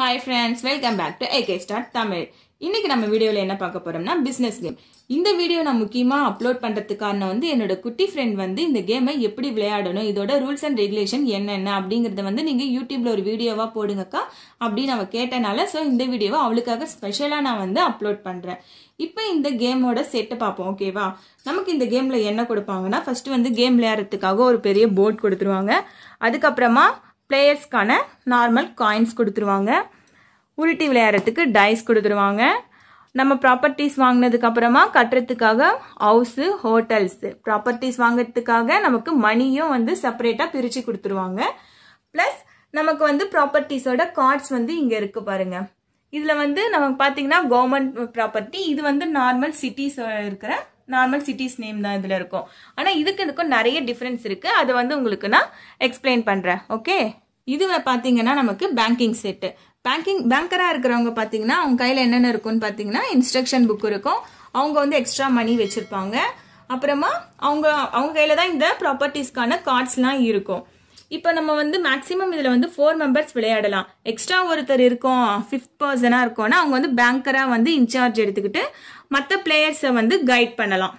hi friends welcome back to AK star Tamil இன்னைக்கு நம்ம வீடியோவில் என்ன பார்க்க போறோம்னா பிஸ்னஸ் கேம் இந்த வீடியோ நான் முக்கியமாக அப்லோட் பண்ணுறதுக்கான வந்து என்னோட குட்டி ஃப்ரெண்ட் வந்து இந்த கேமை எப்படி விளையாடணும் இதோட ரூல்ஸ் அண்ட் ரெகுலேஷன் என்னென்ன அப்படிங்கிறத வந்து நீங்கள் யூடியூப்ல ஒரு வீடியோவாக போடுங்கக்கா அப்படின்னு அவ கேட்டனால ஸோ இந்த வீடியோவை அவளுக்காக ஸ்பெஷலாக நான் வந்து அப்லோட் பண்ணுறேன் இப்போ இந்த கேமோட செட்டை பார்ப்போம் ஓகேவா நமக்கு இந்த கேமில் என்ன கொடுப்பாங்கன்னா ஃபர்ஸ்ட் வந்து கேம் விளையாடுறதுக்காக ஒரு பெரிய போர்ட் கொடுத்துருவாங்க அதுக்கப்புறமா பிளேயர்ஸ்க்கான நார்மல் காயின்ஸ் கொடுத்துருவாங்க உருட்டி விளையாடுறதுக்கு டைஸ் கொடுத்துருவாங்க நம்ம ப்ராப்பர்ட்டிஸ் வாங்கினதுக்கு அப்புறமா கட்டுறதுக்காக ஹவுஸு ஹோட்டல்ஸ் ப்ராப்பர்ட்டிஸ் வாங்குறதுக்காக நமக்கு மணியும் வந்து செப்பரேட்டாக பிரித்து கொடுத்துருவாங்க ப்ளஸ் நமக்கு வந்து ப்ராப்பர்ட்டிஸோட கார்ட்ஸ் வந்து இங்கே இருக்கு பாருங்க இதில் வந்து நமக்கு பார்த்தீங்கன்னா கவர்மெண்ட் ப்ராப்பர்ட்டி இது வந்து நார்மல் சிட்டிஸ் இருக்கிற நார்மல் சிட்டிஸ் நேம் தான் இதில் இருக்கும் ஆனால் இதுக்கு இதுக்கும் நிறைய டிஃப்ரென்ஸ் இருக்குது அதை வந்து உங்களுக்கு நான் எக்ஸ்பிளைன் பண்ணுறேன் ஓகே இது பார்த்தீங்கன்னா நமக்கு பேங்கிங் செட்டு பேங்கிங் பேங்கராக இருக்கிறவங்க பார்த்தீங்கன்னா அவங்க கையில் என்னென்ன இருக்குன்னு பார்த்தீங்கன்னா இன்ஸ்ட்ரக்ஷன் புக் இருக்கும் அவங்க வந்து எக்ஸ்ட்ரா மணி வச்சுருப்பாங்க அப்புறமா அவங்க அவங்க கையில் தான் இந்த ப்ராப்பர்ட்டிஸ்க்கான கார்ட்ஸ்லாம் இருக்கும் இப்போ நம்ம வந்து மேக்ஸிமம் இதில் வந்து ஃபோர் மெம்பர்ஸ் விளையாடலாம் எக்ஸ்ட்ரா ஒருத்தர் இருக்கும் ஃபிஃப்த் பர்சனாக இருக்கோன்னா அவங்க வந்து பேங்கராக வந்து இன்சார்ஜ் எடுத்துக்கிட்டு மற்ற பிளேயர்ஸை வந்து கைட் பண்ணலாம்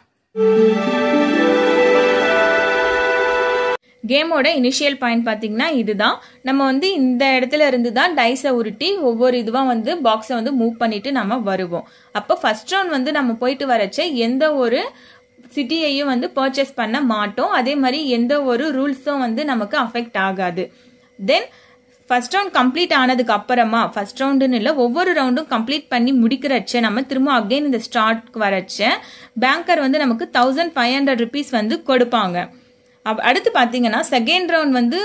கேமோட இனிஷியல் பாயிண்ட் பார்த்தீங்கன்னா இதுதான் நம்ம வந்து இந்த இடத்துல இருந்து தான் டைஸை உருட்டி ஒவ்வொரு இதுவாக வந்து பாக்ஸை வந்து மூவ் பண்ணிட்டு நம்ம வருவோம் அப்போ ஃபர்ஸ்ட் ரவுண்ட் வந்து நம்ம போயிட்டு வரச்ச எந்த ஒரு சிட்டியையும் வந்து பர்ச்சேஸ் பண்ண மாட்டோம் அதே மாதிரி எந்த ஒரு ரூல்ஸும் வந்து நமக்கு அஃபெக்ட் ஆகாது தென் ஃபர்ஸ்ட் ரவுண்ட் கம்ப்ளீட் ஆனதுக்கு அப்புறமா ஃபர்ஸ்ட் ரவுண்டுன்னு இல்லை ஒவ்வொரு ரவுண்டும் கம்ப்ளீட் பண்ணி முடிக்கிறச்ச நம்ம திரும்ப அகெயின் இந்த ஸ்டார்ட்க்கு வரச்ச பேங்கர் வந்து நமக்கு தௌசண்ட் ஃபைவ் ஹண்ட்ரட் ருபீஸ் வந்து கொடுப்பாங்க அடுத்து பார்த்தீங்கன்னா செகண்ட் ரவுண்ட் வந்து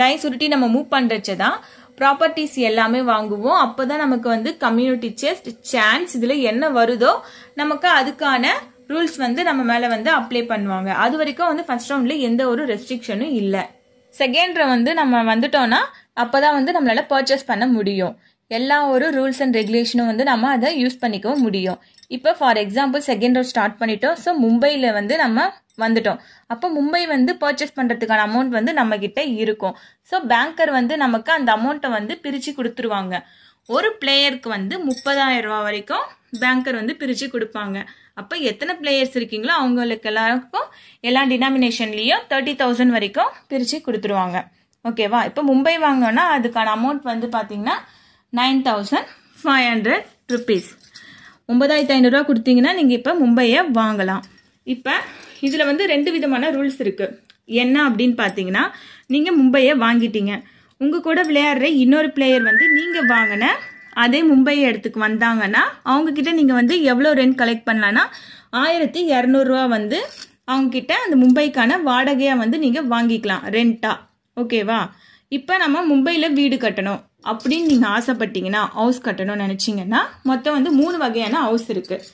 டை சுருட்டி நம்ம மூவ் பண்ணுறச்ச தான் ப்ராப்பர்ட்டிஸ் எல்லாமே வாங்குவோம் அப்போ தான் நமக்கு வந்து கம்யூனிட்டி செஸ்ட் சான்ஸ் இதில் என்ன வருதோ நமக்கு அதுக்கான ரூல்ஸ் வந்து நம்ம மேலே வந்து அப்ளை பண்ணுவாங்க அது வரைக்கும் வந்து ஃபர்ஸ்ட் ரவுண்டில் எந்த ஒரு ரெஸ்ட்ரிக்ஷனும் இல்லை செகண்ட் வந்து நம்ம வந்துட்டோம்னா அப்போ தான் வந்து நம்மளால் பர்ச்சேஸ் பண்ண முடியும் எல்லா ஒரு ரூல்ஸ் அண்ட் ரெகுலேஷனும் வந்து நம்ம அதை யூஸ் பண்ணிக்கவும் முடியும் இப்போ for example second road start பண்ணிட்டோம் ஸோ மும்பையில் வந்து நம்ம வந்துட்டோம் அப்போ மும்பை வந்து பர்ச்சேஸ் பண்ணுறதுக்கான அமௌண்ட் வந்து நம்மக்கிட்ட இருக்கும் ஸோ பேங்கர் வந்து நமக்கு அந்த அமௌண்ட்டை வந்து பிரித்து கொடுத்துருவாங்க ஒரு பிளேயருக்கு வந்து முப்பதாயிரம் ரூபா வரைக்கும் பேங்கர் வந்து பிரித்து கொடுப்பாங்க அப்போ எத்தனை பிளேயர்ஸ் இருக்கீங்களோ அவங்களுக்கு எல்லாருக்கும் எல்லா டினாமினேஷன்லேயும் தேர்ட்டி தௌசண்ட் வரைக்கும் பிரித்து கொடுத்துருவாங்க ஓகேவா இப்போ மும்பை வாங்கினோன்னா அதுக்கான அமௌண்ட் வந்து பார்த்தீங்கன்னா nine thousand five hundred rupees ஒன்பதாயிரத்து ஐநூறுரூவா கொடுத்தீங்கன்னா நீங்கள் இப்போ மும்பையை வாங்கலாம் இப்போ இதில் வந்து ரெண்டு விதமான ரூல்ஸ் இருக்குது என்ன அப்படின்னு பார்த்தீங்கன்னா நீங்கள் மும்பையை வாங்கிட்டீங்க உங்கள் கூட விளையாடுற இன்னொரு பிளேயர் வந்து நீங்கள் வாங்கின அதே மும்பை இடத்துக்கு வந்தாங்கன்னா அவங்கக்கிட்ட நீங்கள் வந்து எவ்வளோ ரெண்ட் கலெக்ட் பண்ணலான்னா ஆயிரத்தி இரநூறுவா வந்து அவங்கக்கிட்ட அந்த மும்பைக்கான வாடகையாக வந்து நீங்கள் வாங்கிக்கலாம் ரெண்ட்டாக ஓகேவா இப்போ நம்ம மும்பையில் வீடு கட்டணும் அப்படின்னு நீங்கள் ஆசைப்பட்டீங்கன்னா ஹவுஸ் கட்டணும்னு நினச்சிங்கன்னா மொத்தம் வந்து மூணு வகையான ஹவுஸ் இருக்குது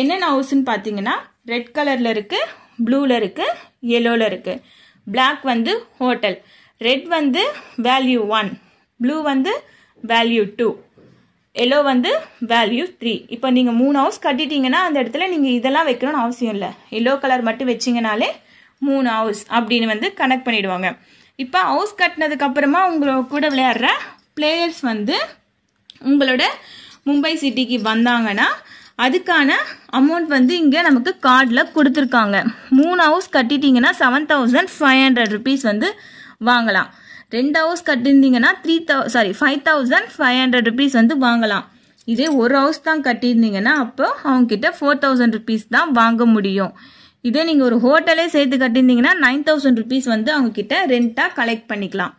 என்னென்ன ஹவுஸ்ன்னு பார்த்தீங்கன்னா ரெட் கலரில் இருக்குது ப்ளூவில் இருக்குது எல்லோவில் இருக்குது பிளாக் வந்து ஹோட்டல் ரெட் வந்து வேல்யூ ஒன் ப்ளூ வந்து வேல்யூ டூ எல்லோ வந்து வேல்யூ த்ரீ இப்போ நீங்கள் மூணு ஹவுஸ் கட்டிட்டீங்கன்னா அந்த இடத்துல நீங்கள் இதெல்லாம் வைக்கணும்னு அவசியம் இல்லை எல்லோ கலர் மட்டும் வச்சிங்கனாலே மூணு ஹவுஸ் அப்படின்னு வந்து கனெக்ட் பண்ணிவிடுவாங்க இப்போ ஹவுஸ் கட்டினதுக்கப்புறமா உங்களோட கூட விளையாடுற பிளேயர்ஸ் வந்து உங்களோட மும்பை சிட்டிக்கு வந்தாங்கன்னா அதுக்கான அமௌண்ட் வந்து இங்கே நமக்கு கார்டில் கொடுத்துருக்காங்க மூணு ஹவுஸ் கட்டிட்டீங்கன்னா seven thousand five hundred rupees வந்து வாங்கலாம் ரெண்டு ஹவுஸ் கட்டியிருந்தீங்கன்னா three thou sorry five thousand five hundred rupees வந்து வாங்கலாம் இதே ஒரு ஹவுஸ் தான் கட்டியிருந்தீங்கன்னா அப்போது அவங்கக்கிட்ட ஃபோர் தௌசண்ட் ருபீஸ் தான் வாங்க முடியும் இதே நீங்கள் ஒரு ஹோட்டலே சேர்த்து கட்டியிருந்தீங்கன்னா நைன் தௌசண்ட் ருபீஸ் வந்து அவங்கக்கிட்ட ரெண்டாக கலெக்ட் பண்ணிக்கலாம்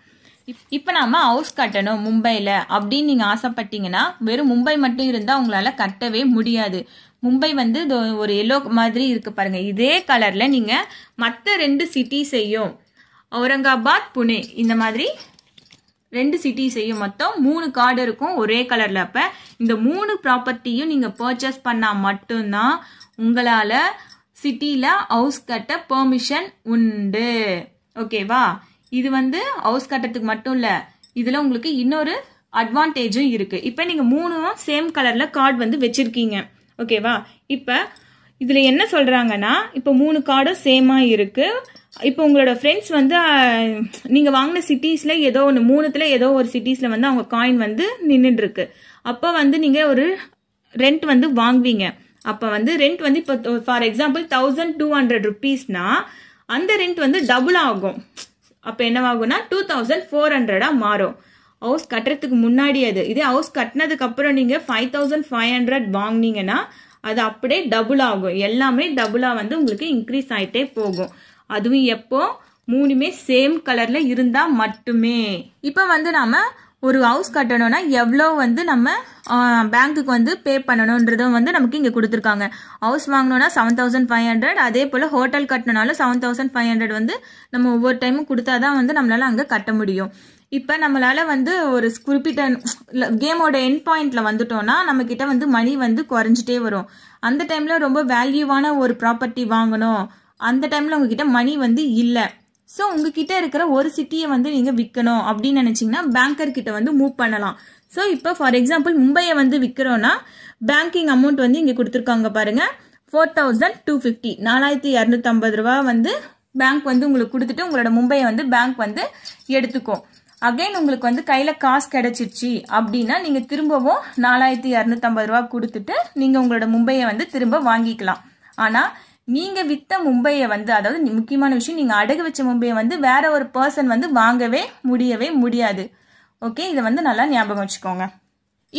இப்போ நாம் ஹவுஸ் கட்டணும் மும்பையில் அப்படின்னு நீங்கள் ஆசைப்பட்டீங்கன்னா வெறும் மும்பை மட்டும் இருந்தால் உங்களால் கட்டவே முடியாது மும்பை வந்து ஒரு எல்லோ மாதிரி இருக்கு பாருங்க இதே கலரில் நீங்கள் மற்ற ரெண்டு சிட்டி செய்யும் அவுரங்காபாத் புனே இந்த மாதிரி ரெண்டு சிட்டி செய்யும் மொத்தம் மூணு கார்டு இருக்கும் ஒரே கலரில் அப்போ இந்த மூணு ப்ராப்பர்ட்டியும் நீங்கள் பர்ச்சேஸ் பண்ணால் மட்டும்தான் உங்களால் சிட்டியில் ஹவுஸ் கட்ட பெர்மிஷன் உண்டு ஓகேவா இது வந்து ஹவுஸ் கட்டத்துக்கு மட்டும் இல்லை இதில் உங்களுக்கு இன்னொரு அட்வான்டேஜும் இருக்குது இப்போ நீங்கள் மூணும் சேம் கலரில் கார்டு வந்து வச்சுருக்கீங்க ஓகேவா இப்போ இதில் என்ன சொல்கிறாங்கன்னா இப்போ மூணு கார்டும் சேமாக இருக்குது இப்போ உங்களோட ஃப்ரெண்ட்ஸ் வந்து நீங்கள் வாங்கின சிட்டிஸில் ஏதோ ஒன்று மூணுத்தில் ஏதோ ஒரு சிட்டிஸில் வந்து அவங்க காயின் வந்து நின்றுட்டுருக்கு அப்போ வந்து நீங்கள் ஒரு ரெண்ட் வந்து வாங்குவீங்க அப்போ வந்து ரெண்ட் வந்து இப்போ for example thousand two hundred ருபீஸ்னா அந்த ரெண்ட் வந்து டபுள் ஆகும் அப்போ என்னவாகும்னா டூ தௌசண்ட் ஃபோர் ஹண்ட்ரடாக மாறும் ஹவுஸ் கட்டுறதுக்கு முன்னாடி அது இதே ஹவுஸ் கட்டினதுக்கு அப்புறம் நீங்கள் ஃபைவ் தௌசண்ட் ஃபைவ் ஹண்ட்ரட் வாங்கினீங்கன்னா அது அப்படியே டபுள் ஆகும் எல்லாமே டபுளாக வந்து உங்களுக்கு இன்க்ரீஸ் ஆகிட்டே போகும் அதுவும் எப்போ மூணுமே சேம் கலரில் இருந்தால் மட்டுமே இப்போ வந்து நாம் ஒரு ஹவுஸ் கட்டணும்னா எவ்வளோ வந்து நம்ம பேங்க்குக்கு வந்து பே பண்ணணுன்றதும் வந்து நமக்கு இங்கே கொடுத்துருக்காங்க ஹவுஸ் வாங்கணும்னா செவன் தௌசண்ட் ஃபைவ் ஹண்ட்ரட் அதே போல் ஹோட்டல் கட்டணுனாலும் செவன் தௌசண்ட் ஃபைவ் ஹண்ட்ரட் வந்து நம்ம ஒவ்வொரு டைமும் கொடுத்தா தான் வந்து நம்மளால் அங்கே கட்ட முடியும் இப்போ நம்மளால் வந்து ஒரு குறிப்பிட்ட கேமோட என் பாயிண்டில் வந்துட்டோம்னா நம்மக்கிட்ட வந்து மணி வந்து குறைஞ்சிட்டே வரும் அந்த டைமில் ரொம்ப வேல்யூவான ஒரு ப்ராப்பர்ட்டி வாங்கணும் அந்த டைமில் உங்ககிட்ட மணி வந்து இல்லை ஸோ உங்ககிட்ட இருக்கிற ஒரு சிட்டியை வந்து நீங்கள் விற்கணும் அப்படின்னு நினச்சிங்கன்னா பேங்கர் கிட்ட வந்து மூவ் பண்ணலாம் ஸோ இப்போ ஃபார் எக்ஸாம்பிள் மும்பையை வந்து விற்கிறோன்னா பேங்கிங் அமௌண்ட் வந்து இங்கே கொடுத்துருக்காங்க பாருங்கள் ஃபோர் தௌசண்ட் டூ ஃபிஃப்டி நாலாயிரத்தி இரநூத்தம்பது ரூபா வந்து பேங்க் வந்து உங்களுக்கு கொடுத்துட்டு உங்களோட மும்பையை வந்து பேங்க் வந்து எடுத்துக்கும் அகைன் உங்களுக்கு வந்து கையில் காசு கிடைச்சிருச்சு அப்படின்னா நீங்கள் திரும்பவும் நாலாயிரத்தி இரநூத்தம்பது ரூபா கொடுத்துட்டு நீங்கள் உங்களோட மும்பையை வந்து திரும்ப வாங்கிக்கலாம் ஆனால் நீங்க வித்த மும்பையை வந்து அதாவது முக்கியமான விஷயம் நீங்க அடகு வச்ச மும்பையை வந்து வேற ஒரு பர்சன் வந்து வாங்கவே முடியவே முடியாது ஓகே இதை வந்து நல்லா ஞாபகம் வச்சுக்கோங்க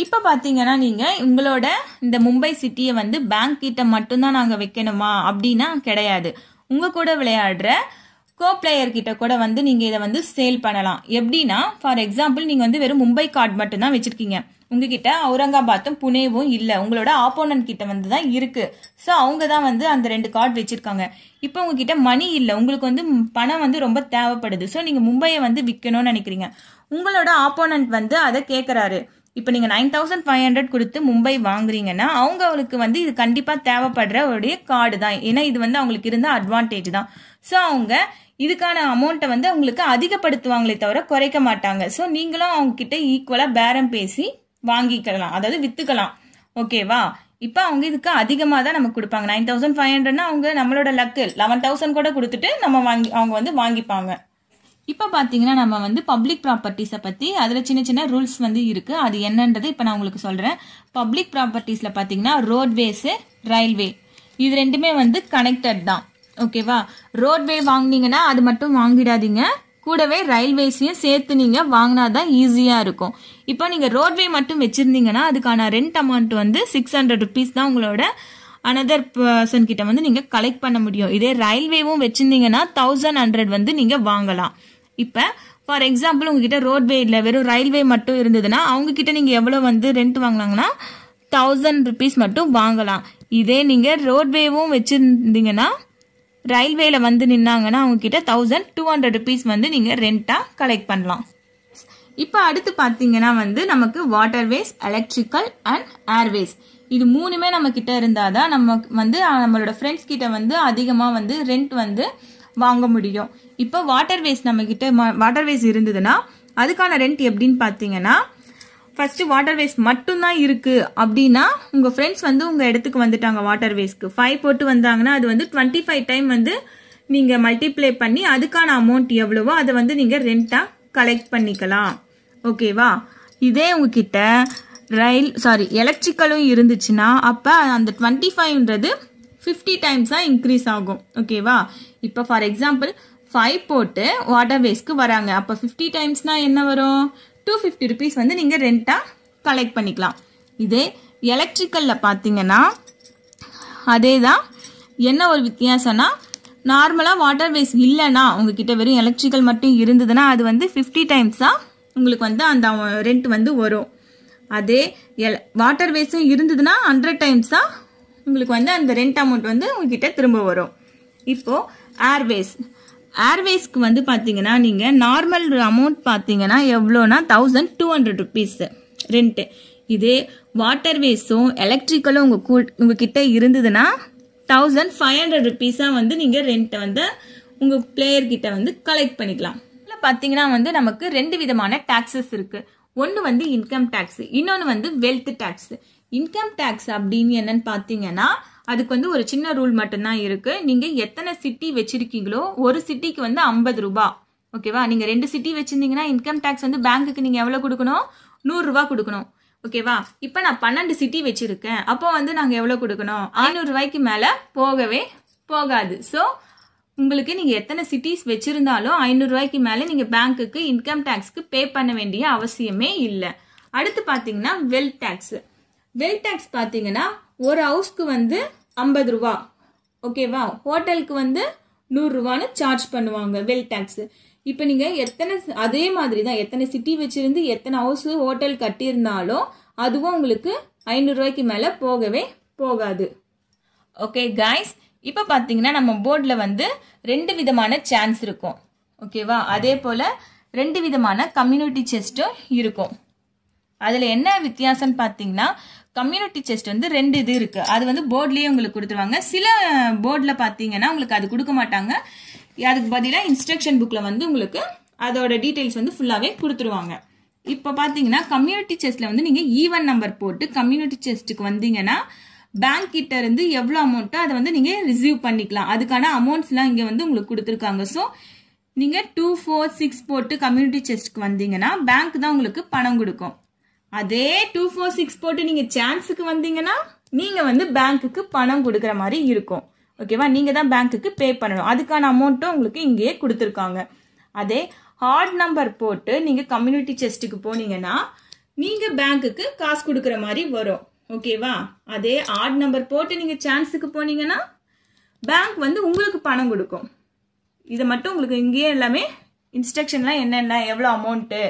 இப்போ பார்த்தீங்கன்னா நீங்கள் உங்களோட இந்த மும்பை சிட்டியை வந்து பேங்க் கிட்ட மட்டும்தான் நாங்கள் வைக்கணுமா அப்படின்னா கிடையாது உங்கள் கூட விளையாடுற கோ பிளேயர் கிட்ட கூட வந்து நீங்கள் இதை வந்து சேல் பண்ணலாம் எப்படின்னா ஃபார் எக்ஸாம்பிள் நீங்கள் வந்து வெறும் மும்பை கார்டு மட்டும்தான் வச்சுருக்கீங்க உங்ககிட்ட அவுரங்காபாத்தும் புனேவும் இல்லை உங்களோட ஆப்போனன்ட் கிட்ட வந்து தான் இருக்கு ஸோ அவங்க தான் வந்து அந்த ரெண்டு கார்டு வச்சிருக்காங்க இப்போ உங்ககிட்ட மணி இல்லை உங்களுக்கு வந்து பணம் வந்து ரொம்ப தேவைப்படுது ஸோ நீங்கள் மும்பையை வந்து விற்கணும்னு நினைக்கிறீங்க உங்களோட ஆப்போனன்ட் வந்து அதை கேட்குறாரு இப்போ நீங்கள் நைன் தௌசண்ட் ஃபைவ் ஹண்ட்ரட் கொடுத்து மும்பை வாங்குறீங்கன்னா அவங்களுக்கு வந்து இது கண்டிப்பாக தேவைப்படுற உடைய கார்டு தான் ஏன்னா இது வந்து அவங்களுக்கு இருந்த அட்வான்டேஜ் தான் ஸோ அவங்க இதுக்கான அமௌண்ட்டை வந்து அவங்களுக்கு அதிகப்படுத்துவாங்களே தவிர குறைக்க மாட்டாங்க ஸோ நீங்களும் அவங்க கிட்ட ஈக்குவலாக பேரம் பேசி வாங்கிக்கலாம் அதாவது வித்துக்கலாம் ஓகேவா இப்போ அவங்க இதுக்கு அதிகமாக தான் நமக்கு கொடுப்பாங்க நைன் தௌசண்ட் ஃபைவ் ஹண்ட்ரட்னா அவங்க நம்மளோட லக்கு லெவன் தௌசண்ட் கூட கொடுத்துட்டு நம்ம வாங்கி அவங்க வந்து வாங்கிப்பாங்க இப்போ பார்த்தீங்கன்னா நம்ம வந்து பப்ளிக் ப்ராப்பர்ட்டிஸை பற்றி அதில் சின்ன சின்ன ரூல்ஸ் வந்து இருக்குது அது என்னன்றது இப்போ நான் உங்களுக்கு சொல்கிறேன் பப்ளிக் ப்ராப்பர்ட்டிஸில் பார்த்தீங்கன்னா ரோட்வேஸு ரயில்வே இது ரெண்டுமே வந்து கனெக்டட் தான் ஓகேவா ரோட்வே வாங்கினீங்கன்னா அது மட்டும் வாங்கிடாதீங்க கூடவே ரயில்வேஸையும் சேர்த்து நீங்கள் வாங்கினா தான் ஈஸியாக இருக்கும் இப்போ நீங்கள் ரோட்வே மட்டும் வச்சிருந்தீங்கன்னா அதுக்கான ரெண்ட் அமௌண்ட் வந்து சிக்ஸ் ஹண்ட்ரட் ருபீஸ் தான் உங்களோட அனதர் பர்சன் கிட்ட வந்து நீங்கள் கலெக்ட் பண்ண முடியும் இதே ரயில்வேவும் வச்சுருந்தீங்கன்னா தௌசண்ட் ஹண்ட்ரட் வந்து நீங்கள் வாங்கலாம் இப்போ ஃபார் எக்ஸாம்பிள் உங்ககிட்ட ரோட்வே இல்லை வெறும் ரயில்வே மட்டும் இருந்ததுன்னா அவங்கக்கிட்ட நீங்கள் எவ்வளோ வந்து ரெண்ட் வாங்கினாங்கன்னா தௌசண்ட் ருபீஸ் மட்டும் வாங்கலாம் இதே நீங்கள் ரோட்வேவும் வச்சுருந்தீங்கன்னா ரயில்வேல வந்து நின்னாங்கன்னா அவங்க கிட்ட தௌசண்ட் டூ ஹண்ட்ரட் ருபீஸ் வந்து நீங்க ரெண்டா கலெக்ட் பண்ணலாம் இப்போ அடுத்து பார்த்தீங்கன்னா வந்து நமக்கு வாட்டர்வேஸ் எலக்ட்ரிக்கல் அண்ட் ஏர்வேஸ் இது மூணுமே நம்ம கிட்ட இருந்தால் தான் நம்ம வந்து நம்மளோட ஃப்ரெண்ட்ஸ் கிட்ட வந்து அதிகமாக வந்து ரெண்ட் வந்து வாங்க முடியும் இப்போ வாட்டர்வேஸ் நம்ம கிட்ட வாட்டர்வேஸ் இருந்ததுன்னா அதுக்கான ரெண்ட் எப்படின்னு பார்த்தீங்கன்னா ஃபர்ஸ்ட் வாட்டர்வேஸ் மட்டும்தான் இருக்கு அப்படின்னா உங்க ஃப்ரெண்ட்ஸ் வந்து உங்க இடத்துக்கு வந்துட்டாங்க வாட்டர் வாட்டர்வேஸ்க்கு ஃபைவ் போட்டு வந்தாங்கன்னா அது வந்து டுவெண்ட்டி ஃபைவ் டைம் வந்து நீங்க மல்டிப்ளை பண்ணி அதுக்கான அமௌண்ட் எவ்வளவோ அதை வந்து நீங்க ரெண்டா கலெக்ட் பண்ணிக்கலாம் ஓகேவா இதே உங்ககிட்ட ரயில் சாரி எலக்ட்ரிக்கலும் இருந்துச்சுன்னா அப்போ அந்த டுவெண்ட்டி ஃபைவ்ன்றது ஃபிஃப்டி டைம்ஸ் தான் இன்க்ரீஸ் ஆகும் ஓகேவா இப்போ ஃபார் எக்ஸாம்பிள் ஃபைவ் போட்டு வாட்டர் வேஸ்க்கு வராங்க அப்போ ஃபிஃப்டி டைம்ஸ்னால் என்ன வரும் டூ ஃபிஃப்டி ருபீஸ் வந்து நீங்கள் ரெண்ட்டாக கலெக்ட் பண்ணிக்கலாம் இதே எலக்ட்ரிக்கலில் பார்த்தீங்கன்னா அதே தான் என்ன ஒரு வித்தியாசம்னா நார்மலாக வாட்டர் வேஸ் இல்லைன்னா உங்ககிட்ட வெறும் எலக்ட்ரிக்கல் மட்டும் இருந்ததுன்னா அது வந்து ஃபிஃப்டி டைம்ஸாக உங்களுக்கு வந்து அந்த ரெண்ட் வந்து வரும் அதே எல வாட்டர் வேஸும் இருந்ததுன்னா ஹண்ட்ரட் டைம்ஸாக உங்களுக்கு வந்து அந்த ரெண்ட் அமௌண்ட் வந்து உங்ககிட்ட திரும்ப வரும் இப்போது ஏர்வேஸ் ஏர்வேஸ்க்கு வந்து பார்த்தீங்கன்னா நீங்கள் நார்மல் அமௌண்ட் பார்த்தீங்கன்னா எவ்வளோனா thousand two hundred rupees rent இதே வாட்டர்வேஸும் எலக்ட்ரிக்கலும் உங்கள் கூ கிட்டே இருந்ததுன்னா தௌசண்ட் ஃபைவ் ஹண்ட்ரட் ருபீஸாக வந்து நீங்கள் ரெண்ட்டை வந்து உங்கள் பிளேயர்கிட்ட வந்து கலெக்ட் பண்ணிக்கலாம் இதில் பார்த்தீங்கன்னா வந்து நமக்கு ரெண்டு விதமான டேக்ஸஸ் இருக்குது ஒன்று வந்து இன்கம் டேக்ஸ் இன்னொன்று வந்து வெல்த் டேக்ஸ் இன்கம் டேக்ஸ் அப்படின்னு என்னன்னு பார்த்தீங்கன்னா அதுக்கு வந்து ஒரு சின்ன ரூல் மட்டும்தான் இருக்குது நீங்கள் எத்தனை சிட்டி வச்சுருக்கீங்களோ ஒரு சிட்டிக்கு வந்து ஐம்பது ரூபா ஓகேவா நீங்கள் ரெண்டு சிட்டி வச்சிருந்தீங்கன்னா இன்கம் டேக்ஸ் வந்து பேங்க்குக்கு நீங்கள் எவ்வளோ கொடுக்கணும் நூறுரூவா கொடுக்கணும் ஓகேவா இப்போ நான் பன்னெண்டு சிட்டி வச்சுருக்கேன் அப்போ வந்து நாங்கள் எவ்வளோ கொடுக்கணும் ரூபாய்க்கு மேலே போகவே போகாது ஸோ உங்களுக்கு நீங்கள் எத்தனை சிட்டிஸ் வச்சுருந்தாலும் ரூபாய்க்கு மேலே நீங்கள் பேங்க்குக்கு இன்கம் டேக்ஸ்க்கு பே பண்ண வேண்டிய அவசியமே இல்லை அடுத்து பாத்தீங்கன்னா வெல்த் டேக்ஸ் வெல்த் டேக்ஸ் பாத்தீங்கன்னா ஒரு ஹவுஸ்க்கு வந்து ஐம்பது ரூபா ஓகேவா ஹோட்டலுக்கு வந்து நூறுரூவான்னு சார்ஜ் பண்ணுவாங்க வெல் டேக்ஸ் இப்போ நீங்கள் எத்தனை அதே மாதிரி தான் எத்தனை சிட்டி வச்சுருந்து எத்தனை ஹவுஸ் ஹோட்டல் கட்டியிருந்தாலும் அதுவும் உங்களுக்கு ஐநூறுரூவாய்க்கு மேலே போகவே போகாது ஓகே காய்ஸ் இப்போ பார்த்தீங்கன்னா நம்ம போர்டில் வந்து ரெண்டு விதமான சான்ஸ் இருக்கும் ஓகேவா அதே போல் ரெண்டு விதமான கம்யூனிட்டி செஸ்ட்டும் இருக்கும் அதில் என்ன வித்தியாசம்னு பார்த்தீங்கன்னா கம்யூனிட்டி செஸ்ட் வந்து ரெண்டு இது இருக்கு அது வந்து போர்ட்லயே உங்களுக்கு கொடுத்துருவாங்க சில போர்டில் பார்த்தீங்கன்னா உங்களுக்கு அது கொடுக்க மாட்டாங்க அதுக்கு பதிலாக இன்ஸ்ட்ரக்ஷன் புக்கில் வந்து உங்களுக்கு அதோட டீட்டெயில்ஸ் வந்து ஃபுல்லாகவே கொடுத்துருவாங்க இப்போ பார்த்தீங்கன்னா கம்யூனிட்டி செஸ்ட்டில் வந்து நீங்கள் ஈவன் நம்பர் போட்டு கம்யூனிட்டி செஸ்ட்டுக்கு வந்தீங்கன்னா பேங்க் கிட்ட இருந்து எவ்வளோ அமௌண்ட்டோ அதை வந்து நீங்கள் ரிசீவ் பண்ணிக்கலாம் அதுக்கான அமௌண்ட்ஸ்லாம் இங்கே வந்து உங்களுக்கு கொடுத்துருக்காங்க ஸோ நீங்கள் டூ ஃபோர் சிக்ஸ் போட்டு கம்யூனிட்டி செஸ்ட்டுக்கு வந்தீங்கன்னா பேங்க் தான் உங்களுக்கு பணம் கொடுக்கும் அதே டூ ஃபோர் சிக்ஸ் போட்டு நீங்கள் சான்ஸுக்கு வந்தீங்கன்னா நீங்கள் வந்து பேங்க்குக்கு பணம் கொடுக்குற மாதிரி இருக்கும் ஓகேவா நீங்கள் தான் பேங்க்குக்கு பே பண்ணணும் அதுக்கான அமௌண்ட்டும் உங்களுக்கு இங்கேயே கொடுத்துருக்காங்க அதே ஹார்ட் நம்பர் போட்டு நீங்கள் கம்யூனிட்டி செஸ்ட்டுக்கு போனீங்கன்னா நீங்கள் பேங்க்குக்கு காசு கொடுக்குற மாதிரி வரும் ஓகேவா அதே ஹார்ட் நம்பர் போட்டு நீங்கள் சான்ஸுக்கு போனீங்கன்னா பேங்க் வந்து உங்களுக்கு பணம் கொடுக்கும் இதை மட்டும் உங்களுக்கு இங்கேயே எல்லாமே இன்ஸ்ட்ரக்ஷன்லாம் என்னென்ன எவ்வளோ அமௌண்ட்டு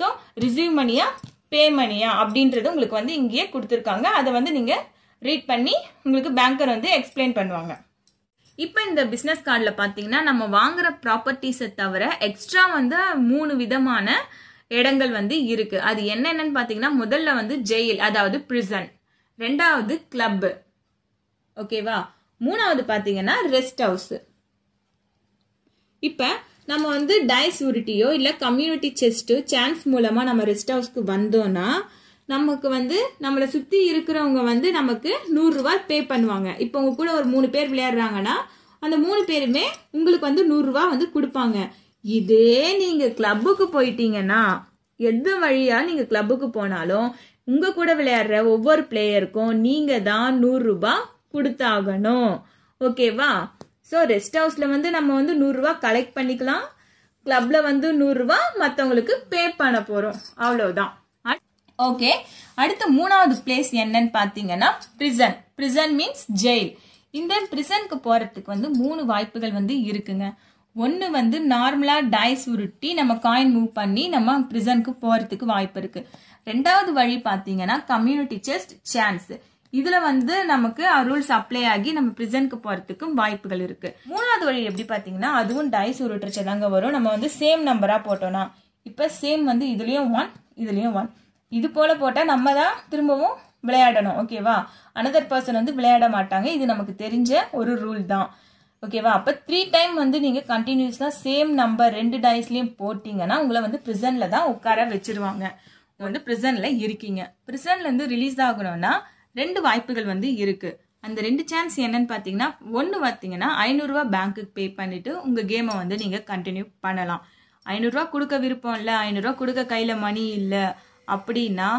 ஸோ ரிசீவ் மணியாக பேமணியா அப்படின்றது உங்களுக்கு வந்து இங்கேயே கொடுத்துருக்காங்க அதை வந்து நீங்கள் ரீட் பண்ணி உங்களுக்கு பேங்கர் வந்து எக்ஸ்பிளைன் பண்ணுவாங்க இப்போ இந்த பிஸ்னஸ் கார்டில் பார்த்தீங்கன்னா நம்ம வாங்குற ப்ராப்பர்ட்டிஸை தவிர எக்ஸ்ட்ரா வந்து மூணு விதமான இடங்கள் வந்து இருக்கு அது என்னென்னு பார்த்தீங்கன்னா முதல்ல வந்து ஜெயில் அதாவது பிரிசன் ரெண்டாவது கிளப்பு ஓகேவா மூணாவது பார்த்தீங்கன்னா ரெஸ்ட் ஹவுஸ் இப்போ நம்ம வந்து டைசூரிட்டியோ இல்லை கம்யூனிட்டி செஸ்ட்டு சான்ஸ் மூலமாக நம்ம ரெஸ்ட் ஹவுஸ்க்கு வந்தோன்னா நமக்கு வந்து நம்மளை சுற்றி இருக்கிறவங்க வந்து நமக்கு நூறுரூவா பே பண்ணுவாங்க இப்போ உங்க கூட ஒரு மூணு பேர் விளையாடுறாங்கன்னா அந்த மூணு பேருமே உங்களுக்கு வந்து நூறுரூவா வந்து கொடுப்பாங்க இதே நீங்கள் கிளப்புக்கு போயிட்டீங்கன்னா எந்த வழியாக நீங்கள் கிளப்புக்கு போனாலும் உங்கள் கூட விளையாடுற ஒவ்வொரு பிளேயருக்கும் நீங்கள் தான் நூறுரூபா கொடுத்தாகணும் ஓகேவா ஸோ ரெஸ்ட் ஹவுஸில் வந்து நம்ம வந்து நூறுரூவா கலெக்ட் பண்ணிக்கலாம் கிளப்ல வந்து நூறுரூவா மற்றவங்களுக்கு பே பண்ண போகிறோம் அவ்வளோதான் ஓகே அடுத்து மூணாவது பிளேஸ் என்னன்னு பார்த்தீங்கன்னா பிரிசன் பிரிசன் மீன்ஸ் ஜெயில் இந்த பிரிசனுக்கு போகிறதுக்கு வந்து மூணு வாய்ப்புகள் வந்து இருக்குங்க ஒன்று வந்து நார்மலாக டைஸ் உருட்டி நம்ம காயின் மூவ் பண்ணி நம்ம பிரிசனுக்கு போகிறதுக்கு வாய்ப்பு இருக்குது ரெண்டாவது வழி பார்த்தீங்கன்னா கம்யூனிட்டி செஸ்ட் சான்ஸ் இதுல வந்து நமக்கு ரூல்ஸ் அப்ளை ஆகி நம்ம ப்ரிசன்ட்க்கு போறதுக்கும் வாய்ப்புகள் இருக்கு மூணாவது வழி எப்படி பாத்தீங்கன்னா அதுவும் டைஸ் உருட்டுச்சு தாங்க வரும் நம்ம வந்து சேம் நம்பரா போட்டோம்னா இப்ப சேம் வந்து இதுலயும் ஒன் இதுலயும் ஒன் இது போல போட்டா நம்ம தான் திரும்பவும் விளையாடணும் ஓகேவா அனதர் பர்சன் வந்து விளையாட மாட்டாங்க இது நமக்கு தெரிஞ்ச ஒரு ரூல் தான் ஓகேவா அப்போ த்ரீ டைம் வந்து நீங்கள் கண்டினியூஸ்லாம் சேம் நம்பர் ரெண்டு டைஸ்லயும் போட்டீங்கன்னா உங்களை வந்து ப்ரிசனில் தான் உட்கார வச்சிருவாங்க வந்து ப்ரிசனில் இருக்கீங்க இருந்து ரிலீஸ் ஆகணும்னா ரெண்டு வாய்ப்புகள் வந்து இருக்குது அந்த ரெண்டு சான்ஸ் என்னன்னு பார்த்தீங்கன்னா ஒன்று பார்த்தீங்கன்னா ஐநூறுரூவா பேங்க்குக்கு பே பண்ணிவிட்டு உங்கள் கேமை வந்து நீங்கள் கண்டினியூ பண்ணலாம் ஐநூறுரூவா கொடுக்க விருப்பம் இல்லை ஐநூறுரூவா கொடுக்க கையில் மணி இல்லை அப்படின்னா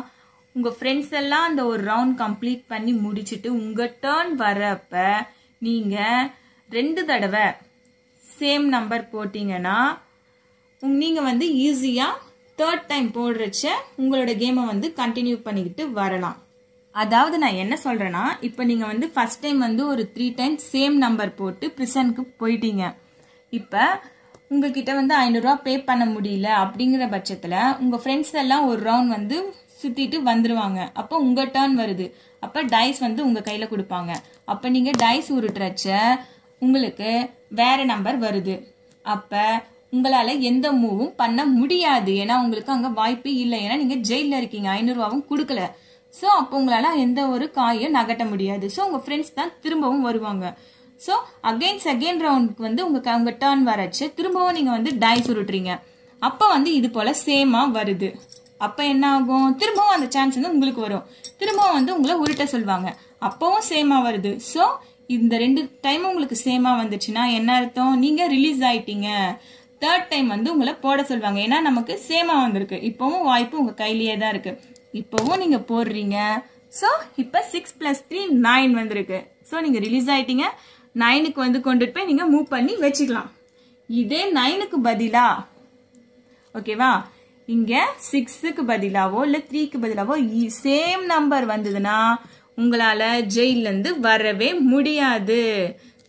உங்கள் ஃப்ரெண்ட்ஸ் எல்லாம் அந்த ஒரு ரவுண்ட் கம்ப்ளீட் பண்ணி முடிச்சுட்டு உங்கள் டேர்ன் வரப்ப நீங்கள் ரெண்டு தடவை சேம் நம்பர் போட்டிங்கன்னா நீங்கள் வந்து ஈஸியாக தேர்ட் டைம் போடுறச்ச உங்களோட கேமை வந்து கண்டினியூ பண்ணிக்கிட்டு வரலாம் அதாவது நான் என்ன சொல்கிறேன்னா இப்போ நீங்கள் வந்து ஃபஸ்ட் டைம் வந்து ஒரு த்ரீ டைம் சேம் நம்பர் போட்டு பிரிசனுக்கு போயிட்டீங்க இப்போ உங்ககிட்ட வந்து ஐநூறுரூவா பே பண்ண முடியல அப்படிங்கிற பட்சத்தில் உங்கள் ஃப்ரெண்ட்ஸ் எல்லாம் ஒரு ரவுண்ட் வந்து சுற்றிட்டு வந்துடுவாங்க அப்போ உங்கள் டேர்ன் வருது அப்போ டைஸ் வந்து உங்கள் கையில் கொடுப்பாங்க அப்போ நீங்கள் டைஸ் உருட்டுறச்ச உங்களுக்கு வேறு நம்பர் வருது அப்போ உங்களால் எந்த மூவும் பண்ண முடியாது ஏன்னா உங்களுக்கு அங்கே வாய்ப்பு இல்லை ஏன்னா நீங்கள் ஜெயிலில் இருக்கீங்க ஐநூறுரூவாவும் கொடுக்கல ஸோ அப்போ உங்களால் எந்த ஒரு காயும் நகட்ட முடியாது ஸோ உங்கள் ஃப்ரெண்ட்ஸ் தான் திரும்பவும் வருவாங்க ஸோ அகெயின் செகண்ட் ரவுண்டுக்கு வந்து உங்கள் உங்கள் டேர்ன் வரச்சு திரும்பவும் நீங்கள் வந்து டை சுருட்டுறீங்க அப்போ வந்து இது போல் சேமாக வருது அப்போ என்ன ஆகும் திரும்பவும் அந்த சான்ஸ் வந்து உங்களுக்கு வரும் திரும்பவும் வந்து உங்களை உருட்ட சொல்லுவாங்க அப்போவும் சேமாக வருது ஸோ இந்த ரெண்டு டைமும் உங்களுக்கு சேமாக வந்துச்சுன்னா என்ன அர்த்தம் நீங்கள் ரிலீஸ் ஆயிட்டீங்க தேர்ட் டைம் வந்து உங்களை போட சொல்லுவாங்க ஏன்னா நமக்கு சேமாக வந்திருக்கு இப்போவும் வாய்ப்பு உங்கள் கையிலேயே தான் இருக்குது இப்போவும் நீங்கள் போடுறீங்க ஸோ இப்போ சிக்ஸ் ப்ளஸ் த்ரீ நைன் வந்திருக்கு ஸோ நீங்கள் ரிலீஸ் ஆகிட்டீங்க நைனுக்கு வந்து கொண்டுட்டு போய் நீங்கள் மூவ் பண்ணி வச்சுக்கலாம் இதே நைனுக்கு பதிலாக ஓகேவா இங்கே சிக்ஸுக்கு பதிலாவோ இல்லை த்ரீக்கு பதிலாவோ சேம் நம்பர் வந்ததுன்னா உங்களால் ஜெயிலேருந்து வரவே முடியாது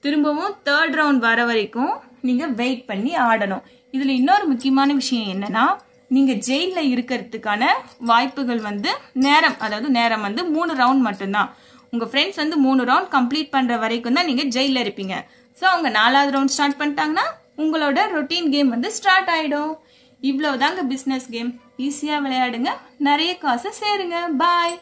திரும்பவும் தேர்ட் ரவுண்ட் வர வரைக்கும் நீங்கள் வெயிட் பண்ணி ஆடணும் இதில் இன்னொரு முக்கியமான விஷயம் என்னன்னா நீங்கள் ஜெயிலில் இருக்கிறதுக்கான வாய்ப்புகள் வந்து நேரம் அதாவது நேரம் வந்து மூணு ரவுண்ட் மட்டும்தான் உங்கள் ஃப்ரெண்ட்ஸ் வந்து மூணு ரவுண்ட் கம்ப்ளீட் பண்ணுற வரைக்கும் தான் நீங்கள் ஜெயிலில் இருப்பீங்க ஸோ அவங்க நாலாவது ரவுண்ட் ஸ்டார்ட் பண்ணிட்டாங்கன்னா உங்களோட ரொட்டீன் கேம் வந்து ஸ்டார்ட் ஆகிடும் இவ்வளோதாங்க பிஸ்னஸ் கேம் ஈஸியாக விளையாடுங்க நிறைய காசை சேருங்க பாய்